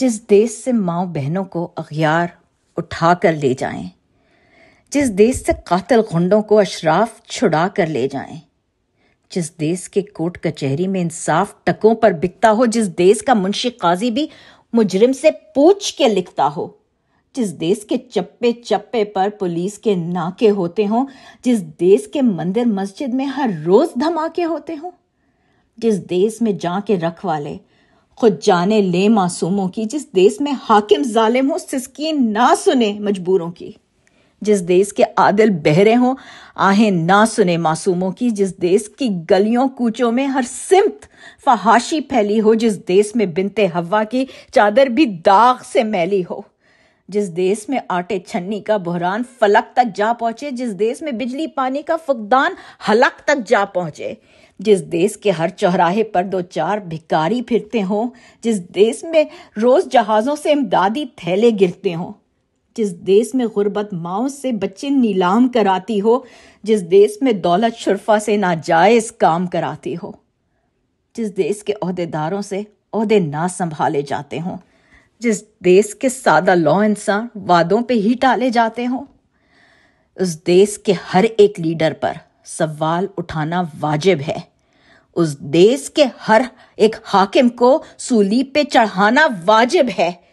जिस देश से माओ बहनों को अगियार उठा कर ले जाएं, जिस देश से कातल गुंडों को अशराफ छुड़ा कर ले जाएं, जिस देश के कोर्ट कचहरी में इंसाफ टकों पर बिकता हो जिस देश का मुंशी काजी भी मुजरिम से पूछ के लिखता हो जिस देश के चप्पे चप्पे पर पुलिस के नाके होते हों जिस देश के मंदिर मस्जिद में हर रोज धमाके होते हों जिस देश में जाके रख वाले खुद जाने ले मासूमों की जिस देश में हाकिम जालिम हो सिस्की ना सुने मजबूरों की जिस देश के आदिल बहरे हों आहें ना सुने मासूमों की जिस देश की गलियों कूचों में हर सिमत फहाशी फैली हो जिस देश में बिनते हवा की चादर भी दाग से मैली हो जिस देश में आटे छन्नी का बहरान फलक तक जा पहुंचे जिस देश में बिजली पानी का फुकदान हलक तक जा पहुंचे जिस देश के हर चौराहे पर दो चार भिकारी फिरते हों जिस देश में रोज जहाज़ों से इमदादी थैले गिरते हों जिस देश में गुर्बत माओ से बच्चे नीलाम कराती हो जिस देश में दौलत शुरफा से नाजायज़ काम कराती हो जिस देश के अहदेदारों से अहदे ना संभाले जाते हों जिस देश के सादा लॉ इंसान वादों पे ही टाले जाते हों उस देश के हर एक लीडर पर सवाल उठाना वाजिब है उस देश के हर एक हाकिम को सूली पे चढ़ाना वाजिब है